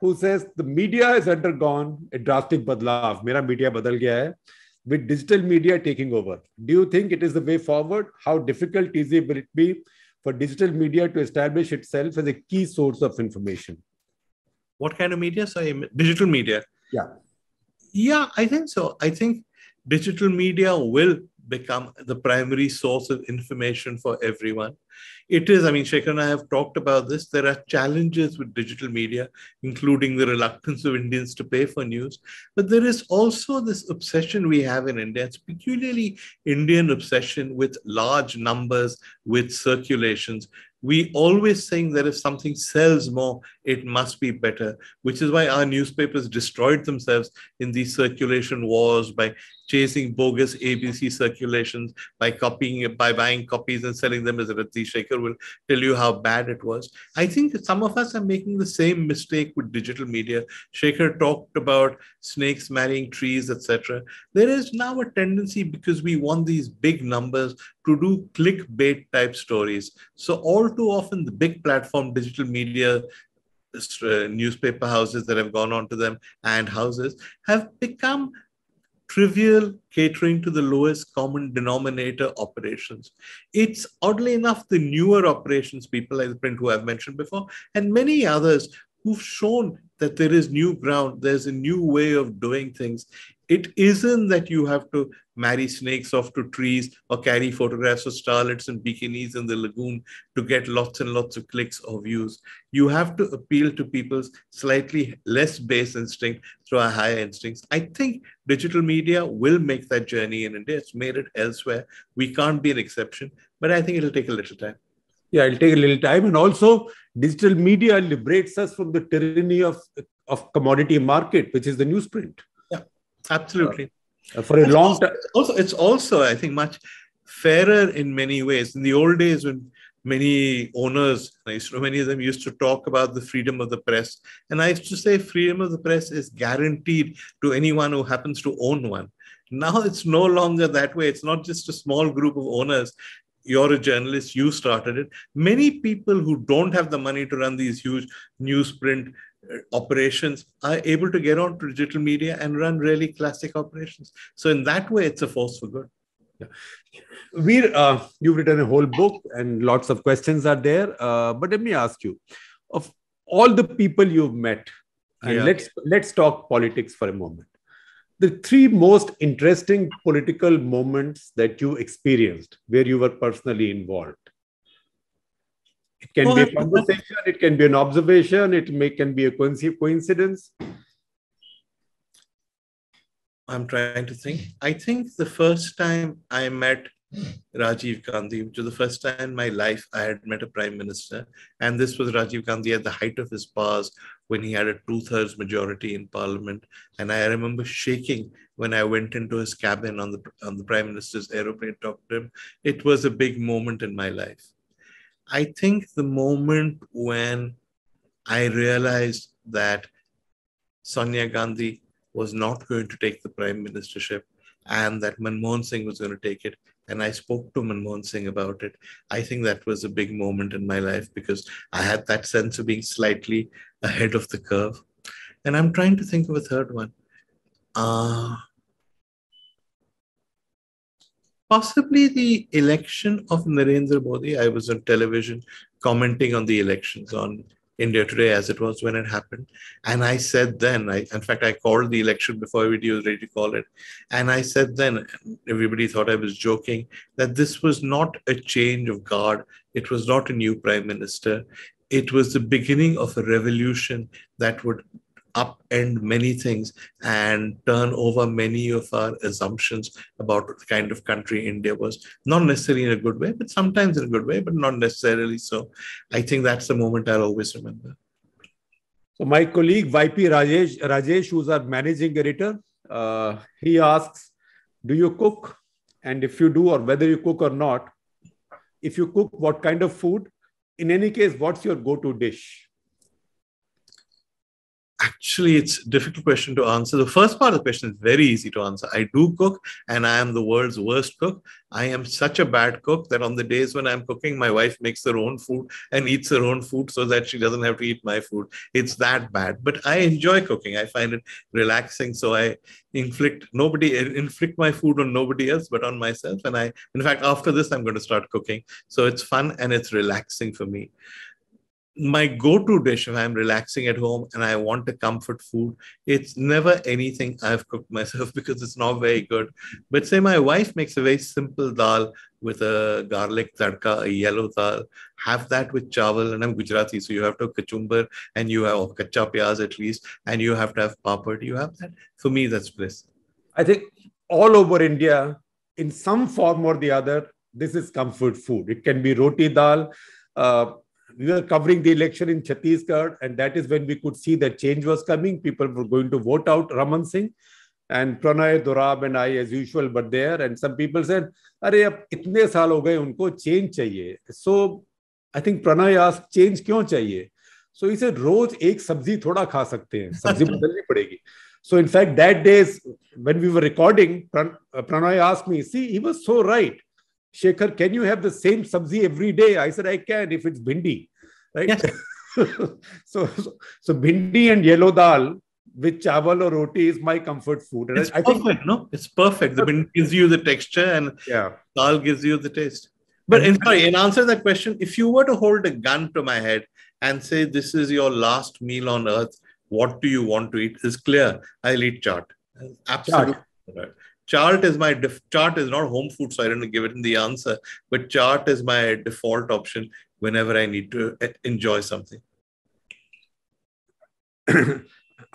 who says the media has undergone a drastic badlav. Mera media badal gaya hai. With digital media taking over, do you think it is the way forward? How difficult is it will it be for digital media to establish itself as a key source of information? What kind of media? Sorry, digital media. Yeah. Yeah, I think so. I think digital media will become the primary source of information for everyone. It is, I mean, Shekhar and I have talked about this. There are challenges with digital media, including the reluctance of Indians to pay for news. But there is also this obsession we have in India. It's peculiarly Indian obsession with large numbers, with circulations, we always think that if something sells more, it must be better, which is why our newspapers destroyed themselves in these circulation wars by chasing bogus ABC circulations, by copying, by buying copies and selling them as Rati Shaker will tell you how bad it was. I think some of us are making the same mistake with digital media. Shaker talked about snakes marrying trees, etc. There is now a tendency because we want these big numbers, to do clickbait type stories. So, all too often, the big platform digital media uh, newspaper houses that have gone on to them and houses have become trivial catering to the lowest common denominator operations. It's oddly enough the newer operations people like the print who I've mentioned before and many others who've shown that there is new ground, there's a new way of doing things. It isn't that you have to marry snakes off to trees or carry photographs of starlets and bikinis in the lagoon to get lots and lots of clicks or views. You have to appeal to people's slightly less base instinct through our higher instincts. I think digital media will make that journey in India. It's made it elsewhere. We can't be an exception, but I think it'll take a little time. Yeah, it'll take a little time. And also, digital media liberates us from the tyranny of, of commodity market, which is the newsprint. Absolutely. Uh, for a it's long time. Also, it's also, I think, much fairer in many ways. In the old days, when many owners, I used to, many of them used to talk about the freedom of the press. And I used to say freedom of the press is guaranteed to anyone who happens to own one. Now it's no longer that way. It's not just a small group of owners. You're a journalist, you started it. Many people who don't have the money to run these huge newsprint operations are able to get on to digital media and run really classic operations. So in that way, it's a force for good. Yeah. Veer, uh, you've written a whole book and lots of questions are there. Uh, but let me ask you, of all the people you've met, and yeah. let's let's talk politics for a moment. The three most interesting political moments that you experienced where you were personally involved. It can be a conversation, it can be an observation, it may, can be a coincidence. I'm trying to think. I think the first time I met Rajiv Gandhi, which was the first time in my life I had met a prime minister, and this was Rajiv Gandhi at the height of his powers when he had a two thirds majority in parliament. And I remember shaking when I went into his cabin on the on the prime minister's aeroplane, talked to him. It was a big moment in my life. I think the moment when I realized that Sonia Gandhi was not going to take the prime ministership and that Manmohan Singh was going to take it, and I spoke to Manmohan Singh about it. I think that was a big moment in my life because I had that sense of being slightly ahead of the curve. And I'm trying to think of a third one. Ah. Uh, possibly the election of Narendra Modi. I was on television commenting on the elections on India Today as it was when it happened. And I said then, I, in fact, I called the election before everybody was ready to call it. And I said then, everybody thought I was joking, that this was not a change of guard. It was not a new prime minister. It was the beginning of a revolution that would upend many things and turn over many of our assumptions about the kind of country India was. Not necessarily in a good way, but sometimes in a good way, but not necessarily so. I think that's the moment I'll always remember. So my colleague YP Rajesh, Rajesh who's our managing editor, uh, he asks, do you cook? And if you do, or whether you cook or not, if you cook, what kind of food? In any case, what's your go-to dish? Actually, it's a difficult question to answer. The first part of the question is very easy to answer. I do cook, and I am the world's worst cook. I am such a bad cook that on the days when I'm cooking, my wife makes her own food and eats her own food so that she doesn't have to eat my food. It's that bad. But I enjoy cooking. I find it relaxing. So I inflict nobody inflict my food on nobody else but on myself. And I, in fact, after this, I'm going to start cooking. So it's fun and it's relaxing for me my go-to dish if I'm relaxing at home and I want a comfort food, it's never anything I've cooked [LAUGHS] myself because it's not very good. But say my wife makes a very simple dal with a garlic tadka, a yellow dal. Have that with chawal, and I'm Gujarati, so you have to have kachumbar and you have or kacha at least, and you have to have papad. You have that. For me, that's bliss. I think all over India, in some form or the other, this is comfort food. It can be roti dal. Uh, we were covering the election in Chhattisgarh, and that is when we could see that change was coming. People were going to vote out Raman Singh. And Pranay, Durab, and I, as usual, were there. And some people said, Are itne saal ho gaye, unko change So I think Pranay asked, Change kyon chahiye? So he said, Roj ek sabzi thoda kha sakte hai. So in fact, that day, when we were recording, uh, Pranay asked me, See, he was so right. Shekhar, can you have the same sabzi every day? I said, I can if it's bindi, right? Yes. [LAUGHS] so, so, so bindi and yellow dal with chawal or roti is my comfort food. And it's I, perfect, I think, no? It's perfect. The bindi gives you the texture and yeah. dal gives you the taste. But in, sorry, in answer to that question, if you were to hold a gun to my head and say, this is your last meal on earth, what do you want to eat? Is clear. I'll eat chaat. Absolutely. Chaat chart is my def- chart is not home food so i didn't give it in the answer but chart is my default option whenever i need to eh, enjoy something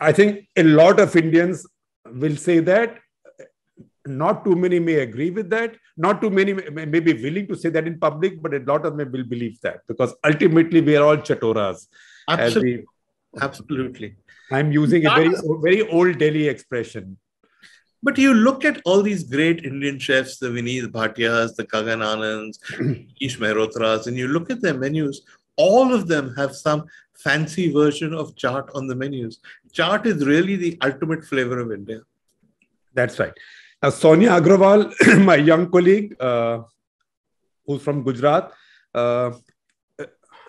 i think a lot of indians will say that not too many may agree with that not too many may, may be willing to say that in public but a lot of them will believe that because ultimately we are all chaturas absolutely we, absolutely i'm using a very very old delhi expression but you look at all these great Indian chefs, the Vineet Bhatias, the Kagan Anands, [CLEARS THROAT] Ish Mehrotras, and you look at their menus, all of them have some fancy version of chart on the menus. Chart is really the ultimate flavor of India. That's right. Now, Sonia Agrawal, [CLEARS THROAT] my young colleague, uh, who's from Gujarat, uh,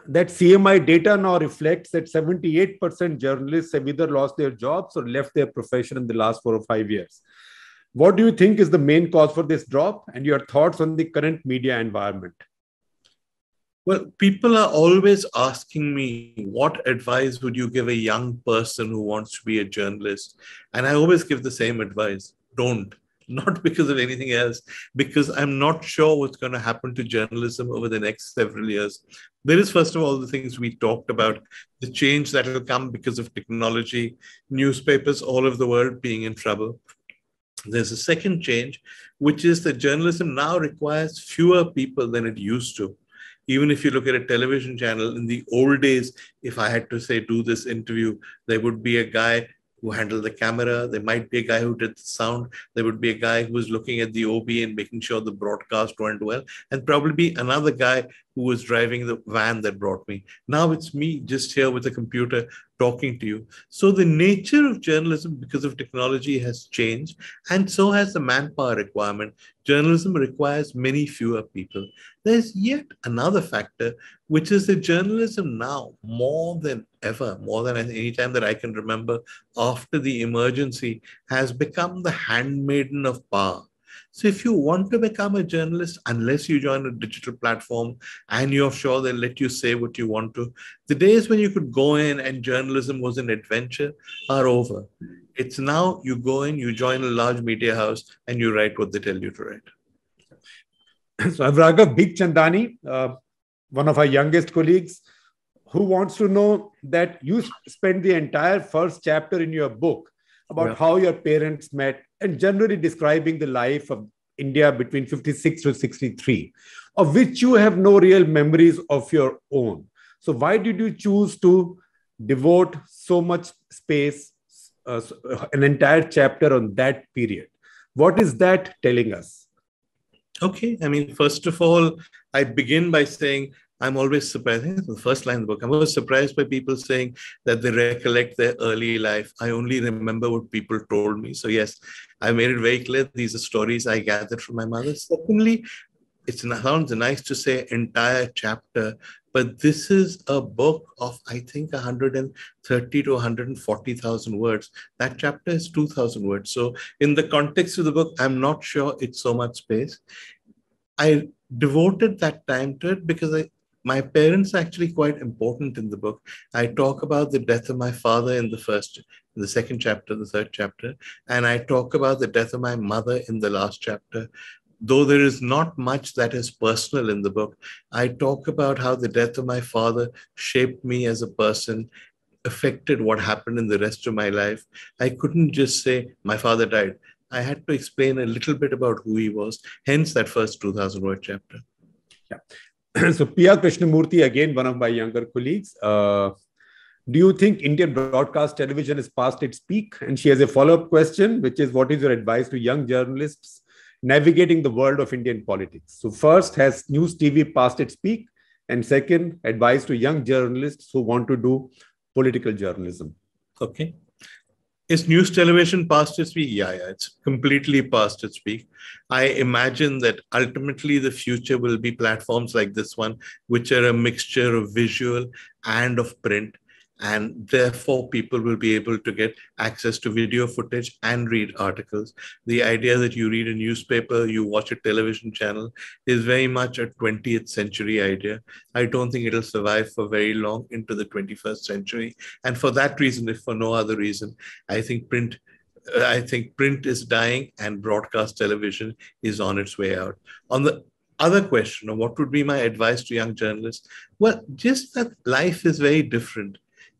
that CMI data now reflects that 78% journalists have either lost their jobs or left their profession in the last four or five years. What do you think is the main cause for this drop and your thoughts on the current media environment? Well, people are always asking me, what advice would you give a young person who wants to be a journalist? And I always give the same advice don't, not [LAUGHS] because of anything else, because I'm not sure what's going to happen to journalism over the next several years. There is, first of all, the things we talked about the change that will come because of technology, newspapers all over the world being in trouble there's a second change, which is that journalism now requires fewer people than it used to. Even if you look at a television channel in the old days, if I had to say, do this interview, there would be a guy who handled the camera. There might be a guy who did the sound. There would be a guy who was looking at the OB and making sure the broadcast went well, and probably be another guy who was driving the van that brought me. Now it's me just here with a computer talking to you. So the nature of journalism because of technology has changed, and so has the manpower requirement. Journalism requires many fewer people. There's yet another factor, which is that journalism now, more than ever, more than any time that I can remember after the emergency, has become the handmaiden of power so if you want to become a journalist, unless you join a digital platform and you're sure they let you say what you want to, the days when you could go in and journalism was an adventure are over. It's now you go in, you join a large media house, and you write what they tell you to write. [CLEARS THROAT] So I've Raghav Big Chandani, uh, one of our youngest colleagues, who wants to know that you spend the entire first chapter in your book about yeah. how your parents met, and generally describing the life of India between 56 to 63, of which you have no real memories of your own. So, why did you choose to devote so much space, uh, uh an entire chapter on that period? What is that telling us? Okay. I mean, first of all, I begin by saying I'm always surprised. the first line of the book. I'm always surprised by people saying that they recollect their early life. I only remember what people told me. So yes, I made it very clear. These are stories I gathered from my mother. Secondly, it sounds nice to say entire chapter, but this is a book of I think 130 to 140,000 words. That chapter is 2,000 words. So in the context of the book, I'm not sure it's so much space. I devoted that time to it because I my parents are actually quite important in the book. I talk about the death of my father in the first, in the second chapter, the third chapter, and I talk about the death of my mother in the last chapter. Though there is not much that is personal in the book, I talk about how the death of my father shaped me as a person, affected what happened in the rest of my life. I couldn't just say, my father died. I had to explain a little bit about who he was, hence that first 2000 word chapter. Yeah. [CLEARS THROAT] so Pia Krishnamurti, again, one of my younger colleagues. Uh, do you think Indian broadcast television is past its peak? And she has a follow up question, which is what is your advice to young journalists navigating the world of Indian politics? So, first, has news TV passed its peak? And second, advice to young journalists who want to do political journalism. Okay is news television past its peak? Yeah, yeah, it's completely past its peak. I imagine that ultimately the future will be platforms like this one, which are a mixture of visual and of print and therefore people will be able to get access to video footage and read articles the idea that you read a newspaper you watch a television channel is very much a 20th century idea i don't think it'll survive for very long into the 21st century and for that reason if for no other reason i think print uh, i think print is dying and broadcast television is on its way out on the other question of what would be my advice to young journalists well just that life is very different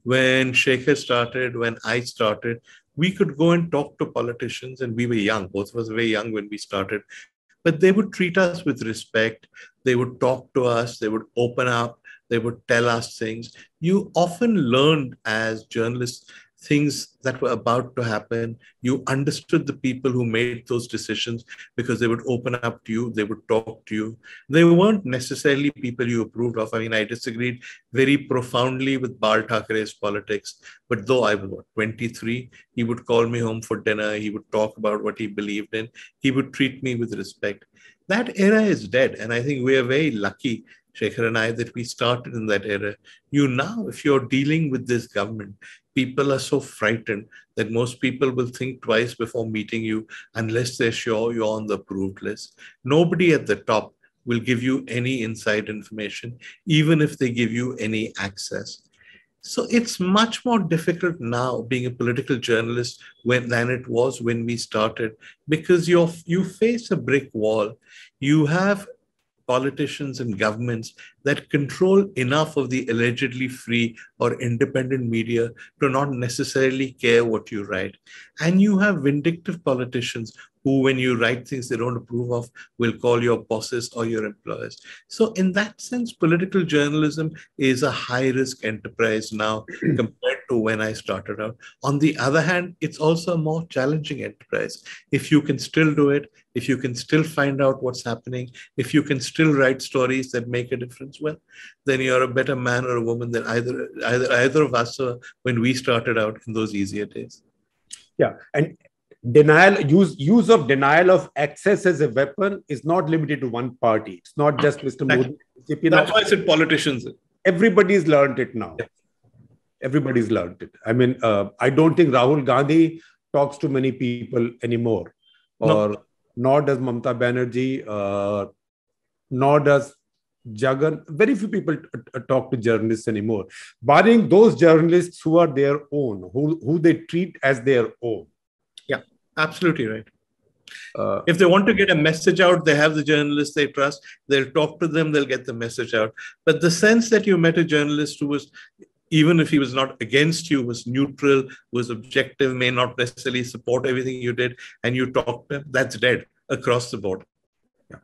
when Shekhar started, when I started, we could go and talk to politicians, and we were young. Both of us were very young when we started, but they would treat us with respect. They would talk to us. They would open up. They would tell us things. You often learned as journalists things that were about to happen. You understood the people who made those decisions because they would open up to you, they would talk to you. They weren't necessarily people you approved of. I mean, I disagreed very profoundly with Bal Thackeray's politics, but though I was what, 23, he would call me home for dinner, he would talk about what he believed in, he would treat me with respect. That era is dead, and I think we are very lucky Shekhar and I, that we started in that era. You now, if you're dealing with this government, people are so frightened that most people will think twice before meeting you unless they're sure you're on the approved list. Nobody at the top will give you any inside information, even if they give you any access. So it's much more difficult now being a political journalist when, than it was when we started because you you face a brick wall. You have politicians and governments that control enough of the allegedly free or independent media to not necessarily care what you write. And you have vindictive politicians who, when you write things they don't approve of, will call your bosses or your employers. So, in that sense, political journalism is a high risk enterprise now [CLEARS THROAT] compared to when I started out. On the other hand, it's also a more challenging enterprise. If you can still do it, if you can still find out what's happening, if you can still write stories that make a difference, well, then you're a better man or a woman than either either either of us uh, when we started out in those easier days. Yeah, and denial use use of denial of access as a weapon is not limited to one party it's not just mr modi that's, that's why i said politicians everybody's learned it now yeah. everybody's learned it i mean uh, i don't think rahul gandhi talks to many people anymore or no. nor does mamta banerjee uh, nor does jagan very few people uh, uh, talk to journalists anymore barring those journalists who are their own who, who they treat as their own Absolutely right. Uh, if they want to get a message out, they have the journalists they trust. They'll talk to them. They'll get the message out. But the sense that you met a journalist who was, even if he was not against you, was neutral, was objective, may not necessarily support everything you did, and you talked to him, that's dead across the board. Yeah.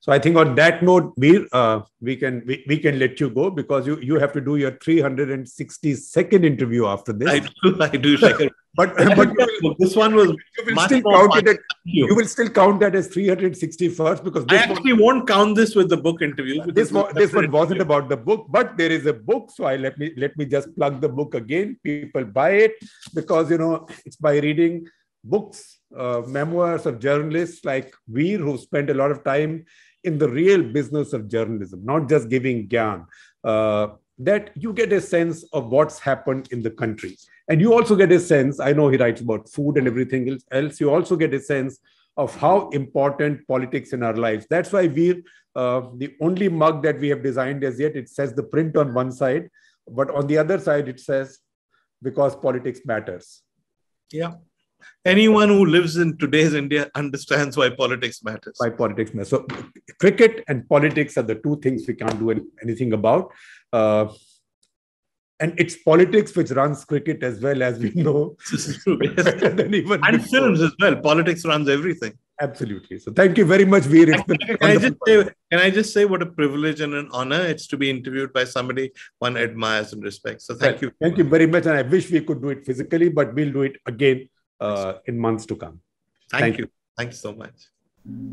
So I think on that note, we uh, we can we, we can let you go because you you have to do your 362nd interview after this. I do. I do. But, [LAUGHS] but this one was you will still count it. At, you. will still count that as 361st because I actually one, won't count this with the book interview. This one, this one wasn't about the book, but there is a book, so I let me let me just plug the book again. People buy it because you know it's by reading books, uh, memoirs of journalists like Veer, who spent a lot of time in the real business of journalism, not just giving gyan. Uh, that you get a sense of what's happened in the country. And you also get a sense, I know he writes about food and everything else, you also get a sense of how important politics in our lives. That's why we're uh, the only mug that we have designed as yet. It says the print on one side, but on the other side, it says because politics matters. Yeah. Anyone who lives in today's India understands why politics matters. Why politics matters. So, cricket and politics are the two things we can't do anything about. Uh, and it's politics which runs cricket as well as we know. [LAUGHS] and before. films as well. Politics runs everything. Absolutely. So thank you very much, Veer. Can, I just say, can I just say what a privilege and an honor it's to be interviewed by somebody one admires and respects. So thank you. Thank you very much. And I wish we could do it physically, but we'll do it again uh, in months to come. Thank, thank you. you. Thank you so much.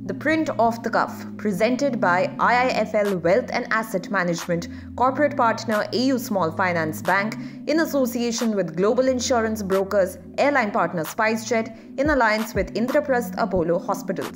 The print off the cuff, presented by IIFL Wealth and Asset Management, corporate partner AU Small Finance Bank, in association with global insurance brokers, airline partner SpiceJet, in alliance with Indraprasth Apollo Hospitals.